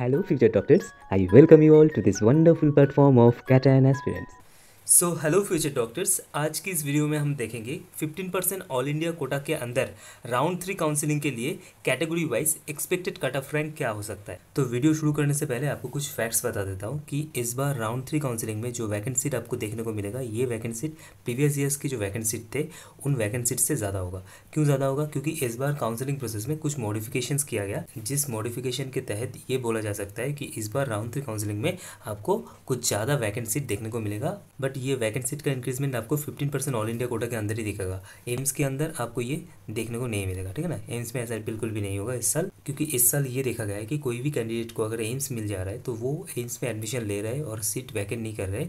Hello future doctors, I welcome you all to this wonderful platform of Kata and Aspirants. So hello future doctors आज की इस video में हम देखेंगे 15 percent all India quota के अंदर राउंड थ्री काउंसलिंग के लिए category wise expected cut off rank क्या हो सकता है तो वीडियो शुरू करने से पहले आपको कुछ फैक्ट्स बता देता हूँ कि इस बार राउंड थ्री काउंसलिंग में जो वैकेंसीट आपको देखने को मिलेगा ये वैकेंसीट प्रीवियस ईयर्स की जो वैकेंसीट थे उन वैकेंसीट से ज़्यादा होगा क्यों ज़्यादा होगा क्योंकि इस बार काउंसिलिंग प्रोसेस में कुछ मॉडिफिकेशन किया गया जिस मॉडिफिकेशन के तहत ये बोला जा सकता है कि इस बार राउंड थ्री काउंसिलिंग में आपको कुछ ज़्यादा वैकेंसीट देखने को मिलेगा बट ये वैकेंट सीट का इंक्रीजमेंट आपको fifteen percent all India quota के अंदर ही दिखेगा एम्स के अंदर आपको ये देखने को नहीं मिलेगा ठीक है ना एम्स में ऐसा बिल्कुल भी नहीं होगा इस साल क्योंकि इस साल ये देखा गया है कि कोई भी कैंडिडेट को अगर एम्स मिल जा रहा है तो वो एम्स में एडमिशन ले रहे और सीट वैकेंट नहीं कर रहे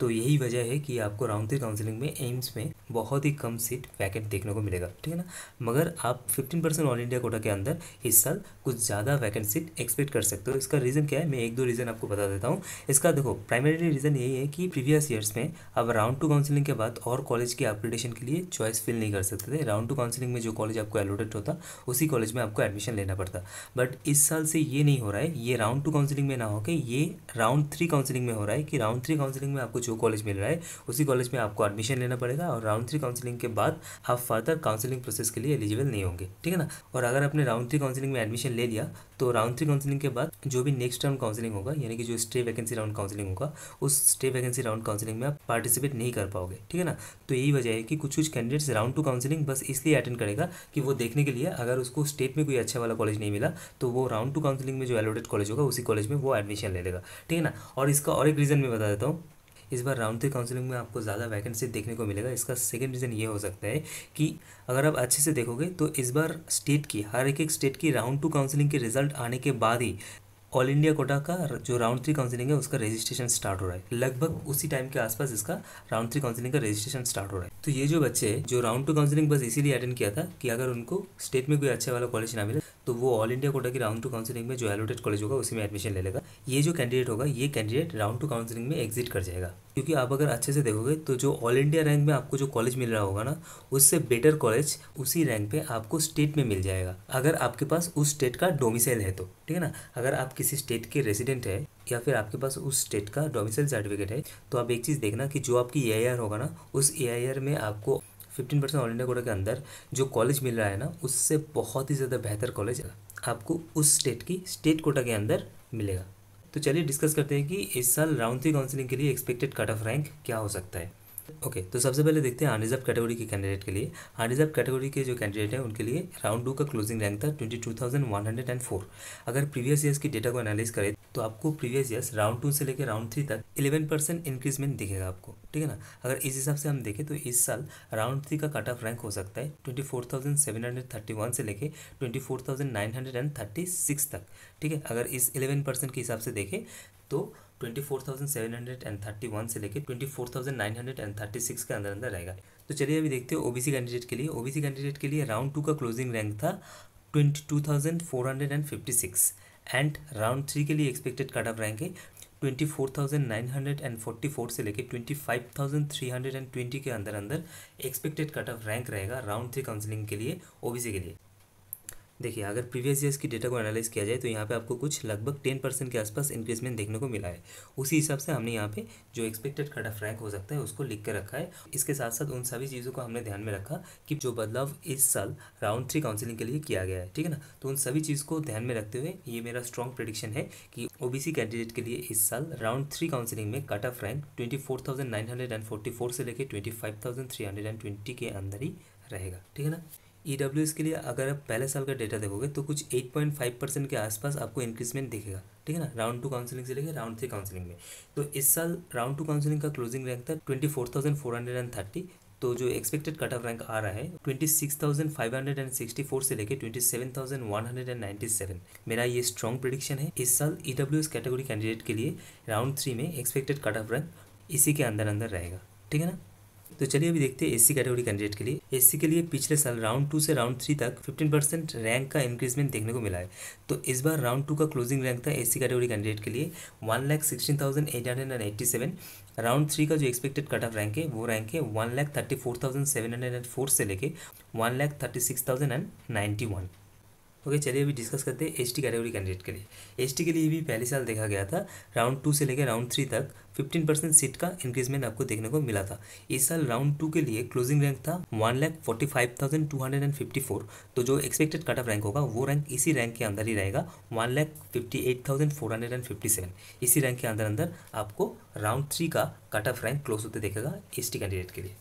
तो यही वजह है कि आपको राउंड थ्री काउंसलिंग में एम्स में बहुत ही कम सीट वैकेंट देखने को मिलेगा ठीक है ना मगर आप fifteen percent all India quota के अंदर इस साल कुछ ज़्यादा वैकेंट सीट एक्सपेक्ट कर सकते हो इसका रीज़न क्या है मैं एक दो रीज़न आपको बता देता हूँ इसका देखो प्राइमरी रीज़न यही है कि प्रीवियस ईयर्स में अब राउंड टू काउंसिलिंग के बाद और कॉलेज की अपग्रेडेशन के लिए चॉइस फिल नहीं कर सकते थे राउंड टू काउंसिलिंग में जो कॉलेज आपको एलोटेड होता उसी कॉलेज में आपको एडमिशन लेना पड़ता बट इस साल से ये नहीं हो रहा है ये राउंड टू काउंसिलिंग में ना होकर ये राउंड थ्री काउंसिलिंग में हो रहा है कि राउंड थ्री काउंसिलिंग में आपको जो कॉलेज मिल रहा है उसी कॉलेज में आपको एडमिशन लेना पड़ेगा और राउंड थ्री काउंसिलिंग के बाद आप फर्दर काउंसिलिंग प्रोसेस के लिए एलिजिबल नहीं होंगे ठीक है ना और अगर आपने राउंड थ्री काउंसिलिंग में एडमिशन ले लिया तो राउंड थ्री काउंसिलिंग के बाद जो भी नेक्स्ट राउंड काउंसिलिंग होगा यानी कि जो स्टे वैकेंसी राउंड काउंसिलिंग होगा उस स्टे वैकेंसी राउंड काउंसिलिंग में आप पार्टिसिपेट नहीं कर पाओगे ठीक है ना तो यही वजह है कि कुछ कुछ कैंडिडेट्स राउंड टू काउंसिलिंग बस इसलिए अटेंड करेगा कि वो देखने के लिए अगर उसको स्टेट में कोई अच्छा वाला कॉलेज नहीं मिला तो वो राउंड टू काउंसिलिंग में जो एलोडेड कॉलेज होगा उसी कॉलेज में वो एडमिशन ले लेगा ठीक है ना और इसका और एक रीज़न मैं बता देता हूँ इस बार राउंड थ्री काउंसलिंग में आपको ज़्यादा वैकेंसी देखने को मिलेगा इसका सेकेंड रीज़न ये हो सकता है कि अगर आप अच्छे से देखोगे तो इस बार स्टेट की हर एक एक स्टेट की राउंड टू काउंसलिंग के रिजल्ट आने के बाद ही ऑल इंडिया कोटा का जो राउंड थ्री काउंसलिंग है उसका रजिस्ट्रेशन स्टार्ट हो रहा है लगभग उसी टाइम के आसपास इसका राउंड थ्री काउंसलिंग का रजिस्ट्रेशन स्टार्ट हो रहा है तो ये जो बच्चे जो राउंड टू काउंसलिंग बस इसीलिए अटेंड किया था कि अगर उनको स्टेट में कोई अच्छा वाला कॉलेज ना मिले तो वो ऑल इंडिया कोटा की राउंड टू काउंसिलिंग में जो एलोटेड कॉलेज होगा उसी में एडमिशन ले लेगा ये जो कैंडिडेट होगा ये कैंडिडेट राउंड टू काउंसलिंग में एग्जिट कर जाएगा क्योंकि आप अगर अच्छे से देखोगे तो जो ऑल इंडिया रैंक में आपको जो कॉलेज मिल रहा होगा ना उससे बेटर कॉलेज उसी रैंक पे आपको स्टेट में मिल जाएगा अगर आपके पास उस स्टेट का डोमिसाइल है तो ठीक है ना अगर आप किसी स्टेट के रेसिडेंट है या फिर आपके पास उस स्टेट का डोमिसाइल सर्टिफिकेट है तो आप एक चीज़ देखना कि जो आपकी ए होगा ना उस ए में आपको fifteen percent all India quota के अंदर जो कॉलेज मिल रहा है ना उससे बहुत ही ज़्यादा बेहतर कॉलेज आपको उस स्टेट की स्टेट कोटा के अंदर मिलेगा तो चलिए डिस्कस करते हैं कि इस साल राउंड थ्री काउंसिलिंग के लिए एक्सपेक्टेड कट ऑफ रैंक क्या हो सकता है ओके okay, तो सबसे पहले देखते हैं अनरिजर्व कैटेगरी के कैंडिडेट के लिए अनरिजर्व कैटेगरी के जो कैंडिडेट हैं उनके लिए राउंड टू का क्लोजिंग रैंक था twenty two thousand one hundred and four अगर प्रीवियस ईयर्स की डेटा को एनालिस करें तो आपको प्रीवियस ईयर राउंड टू से लेकर राउंड थ्री तक इलेवन परसेंट इंक्रीजमेंट दिखेगा आपको ठीक है ना अगर इस हिसाब से हम देखें तो इस साल राउंड थ्री का कट ऑफ रैंक हो सकता है twenty four thousand seven hundred thirty one से लेकर twenty four thousand nine hundred and thirty six तक ठीक है अगर इस इलेवन परसेंट के हिसाब से देखें तो twenty four thousand seven hundred and thirty one से लेकर twenty four thousand nine hundred and thirty six के अंदर अंदर रहेगा तो चलिए अभी देखते हैं सी कैंडिडेट के लिए ओ बी सी कैंडिडेट के लिए राउंड टू का क्लोजिंग रैंक था twenty two thousand four hundred and fifty six and round three के लिए एक्सपेक्टेड कट ऑफ रहेंगे twenty four thousand nine hundred and forty four से लेकर twenty five thousand three hundred and twenty के अंदर अंदर expected cut off rank रहेगा round three counselling के लिए ओबीसी के लिए देखिए अगर प्रीवियस ईयर्स की डेटा को एनालाइज किया जाए तो यहाँ पे आपको कुछ लगभग टेन परसेंट के आसपास इंक्रीजमेंट देखने को मिला है उसी हिसाब से हमने यहाँ पे जो एक्सपेक्टेड खड़ा फ्रैंक हो सकता है उसको लिख कर रखा है इसके साथ साथ उन सभी चीज़ों को हमने ध्यान में रखा कि जो बदलाव इस साल राउंड थ्री काउंसिलिंग के लिए किया गया है ठीक है ना तो उन सभी चीज़ को ध्यान में रखते हुए ये मेरा स्ट्रॉन्ग प्रडिक्शन है कि ओबीसी कैंडिडेट के लिए इस साल राउंड थ्री काउंसिलिंग में कट ऑफ रैंक ट्वेंटी से लेकर ट्वेंटी के अंदर ही रहेगा ठीक है ना ई डब्ल्यू एस के लिए अगर आप पहले साल का डेटा देखोगे तो कुछ 8.5 परसेंट के आसपास आपको इंक्रीजमेंट दिखेगा ठीक है ना राउंड टू काउंसलिंग से लेकर राउंड थ्री काउंसलिंग में तो इस साल राउंड टू काउंसलिंग का क्लोजिंग रैंक था twenty four thousand four hundred and thirty तो जो एक्सपेक्टेड कट ऑफ रैंक आ रहा है twenty six thousand five hundred and sixty four से लेकर twenty seven thousand one hundred and ninety seven मेरा ये स्ट्रॉन्ग प्रिडिक्शन है इस साल E W S category candidate के लिए राउंड थ्री में एक्सपेक्टेड कट ऑफ रैंक इसी के अंदर अंदर रहेगा ठीक है ना तो चलिए अभी देखते हैं एससी कैटेगरी कैंडिडेट के लिए एससी के लिए पिछले साल राउंड टू से राउंड थ्री तक फिफ्टीन परसेंट रैंक का इंक्रीजमेंट देखने को मिला है तो इस बार राउंड टू का क्लोजिंग रैंक था एससी कैटेगरी कैंडिडेट के लिए one lakh sixteen thousand eight hundred and eighty seven round three का जो एक्सपेक्टेड कट ऑफ रैंक है वो रैंक है one lakh thirty four thousand seven hundred and four से लेके one lakh thirty six thousand and ninety one okay चलिए अभी discuss करते हैं टी कैटेगरी कैंडिडेट के लिए एस के लिए भी पहले साल देखा गया था राउंड टू से लेकर राउंड थ्री तक फिफ्टीन परसेंट सीट का इंक्रीजमेंट आपको देखने को मिला था इस साल राउंड टू के लिए क्लोजिंग रैंक था one lakh forty five thousand two hundred and fifty four तो जो एक्सपेक्टेड कट ऑफ रैंक होगा वो रैंक इसी रैंक के अंदर ही रहेगा one lakh fifty eight thousand four hundred and fifty seven इसी रैंक के अंदर अंदर आपको राउंड थ्री का कट ऑफ रैंक क्लोज होते देखेगा एस कैंडिडेट के लिए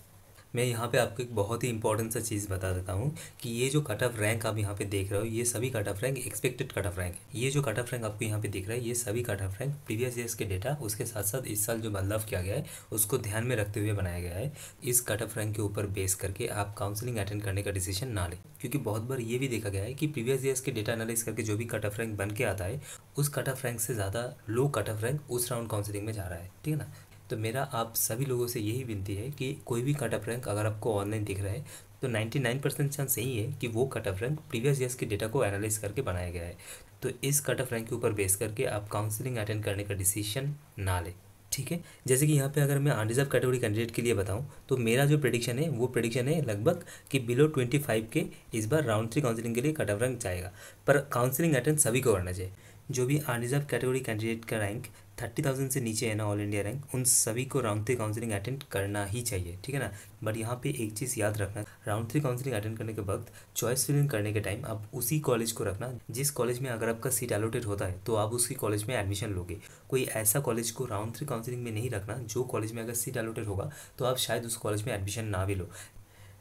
मैं यहाँ पे आपको एक बहुत ही इंपॉर्टेंट सा चीज़ बता देता हूँ कि ये जो कट ऑफ रैंक आप यहाँ पे देख रहे हो ये सभी cut off rank expected cut off rank है ये जो कट ऑफ रैंक आपको यहाँ पे दिख रहा है ये सभी cut off rank previous years के डेटा उसके साथ साथ इस साल जो बदलाव किया गया है उसको ध्यान में रखते हुए बनाया गया है इस कट ऑफ रैंक के ऊपर बेस करके आप काउंसलिंग अटेंड करने का डिसीजन ना लें क्योंकि बहुत बार ये भी देखा गया है कि प्रीवियस ईयर्स के डेटा एनालिस करके जो भी कट ऑफ रैंक बन के आता है उस कट ऑफ रैंक से ज़्यादा लो कट ऑफ रैंक उस राउंड काउंसिलिंग में जा रहा है ठीक है ना तो मेरा आप सभी लोगों से यही विनती है कि कोई भी कट ऑफ रैंक अगर आपको ऑनलाइन दिख रहा है तो 99 परसेंट चांस यही है कि वो cut off rank previous years के डेटा को एनालाइज करके बनाया गया है तो इस कट ऑफ रैंक के ऊपर बेस करके आप काउंसलिंग अटेंड करने का डिसीजन ना लें ठीक है जैसे कि यहाँ पे अगर मैं अनडिजर्व कैटेगरी कैंडिडेट के लिए बताऊँ तो मेरा जो प्रडिक्शन है वो प्रडिक्शन है लगभग कि बिलो ट्वेंटी फाइव के इस बार राउंड थ्री काउंसलिंग के लिए कट ऑफ रैंक जाएगा पर काउंसलिंग अटेंड सभी को करना चाहिए जो भी अनरिजर्व कैटेगरी कैंडिडेट का रैंक थर्टी थाउजेंड से नीचे है ना ऑल इंडिया रैंक उन सभी को राउंड थ्री काउंसलिंग अटेंड करना ही चाहिए ठीक है ना बट यहाँ पे एक चीज़ याद रखना राउंड थ्री काउंसलिंग अटेंड करने के वक्त चॉइस फिलिंग करने के टाइम आप उसी कॉलेज को रखना जिस कॉलेज में अगर आपका सीट एलोटेड होता है तो आप उसकी कॉलेज में एडमिशन लोगे कोई ऐसा कॉलेज को राउंड थ्री काउंसलिंग में नहीं रखना जो कॉलेज में अगर सीट एलोटेड होगा तो आप शायद उस कॉलेज में एडमिशन ना भी लो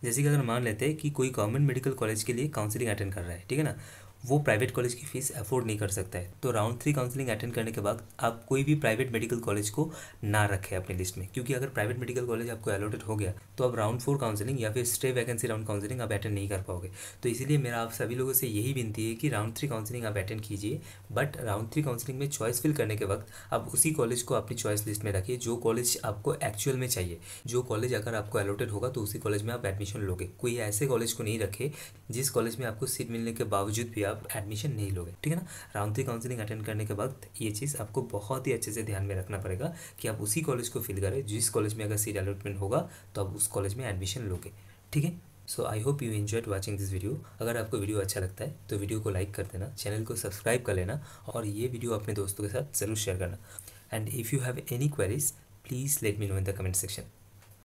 जैसे कि अगर मान लेते हैं कि कोई गवर्नमेंट मेडिकल कॉलेज के लिए काउंसलिंग अटेंड कर रहा है ठीक है ना वो प्राइवेट कॉलेज की फीस अफोर्ड नहीं कर सकता है तो राउंड थ्री काउंसलिंग अटेंड करने के बाद आप कोई भी प्राइवेट मेडिकल कॉलेज को ना रखें अपने लिस्ट में क्योंकि अगर प्राइवेट मेडिकल कॉलेज आपको अलॉटेड हो गया तो आप राउंड फोर काउंसलिंग या फिर स्टे वैकेंसी राउंड काउंसलिंग आप अटेंड नहीं कर पाओगे तो इसीलिए मेरा आप सभी लोगों से यही विनती है कि राउंड थ्री काउंसलिंग आप अटेंड कीजिए बट राउंड थ्री काउंसलिंग में चॉइस फिल करने के वक्त आप उसी कॉलेज को अपनी चॉइस लिस्ट में रखिए जो कॉलेज आपको एक्चुअल में चाहिए जो कॉलेज अगर आपको अलॉटेड होगा तो उसी कॉलेज में आप एडमिशन लोगे कोई ऐसे कॉलेज को नहीं रखे जिस कॉलेज में आपको सीट मिलने के बावजूद भी आप आप एडमिशन नहीं लोगे ठीक है ना राउंड थ्री काउंसिलिंग अटेंड करने के वक्त ये चीज़ आपको बहुत ही अच्छे से ध्यान में रखना पड़ेगा कि आप उसी कॉलेज को फिल करें जिस कॉलेज में अगर सीट अलॉटमेंट होगा तो आप उस कॉलेज में एडमिशन लोगे ठीक है so I hope you enjoyed watching this video अगर आपको वीडियो अच्छा लगता है तो वीडियो को लाइक कर देना चैनल को सब्सक्राइब कर लेना और ये वीडियो अपने दोस्तों के साथ ज़रूर शेयर करना and if you have any queries please let me know in the comment section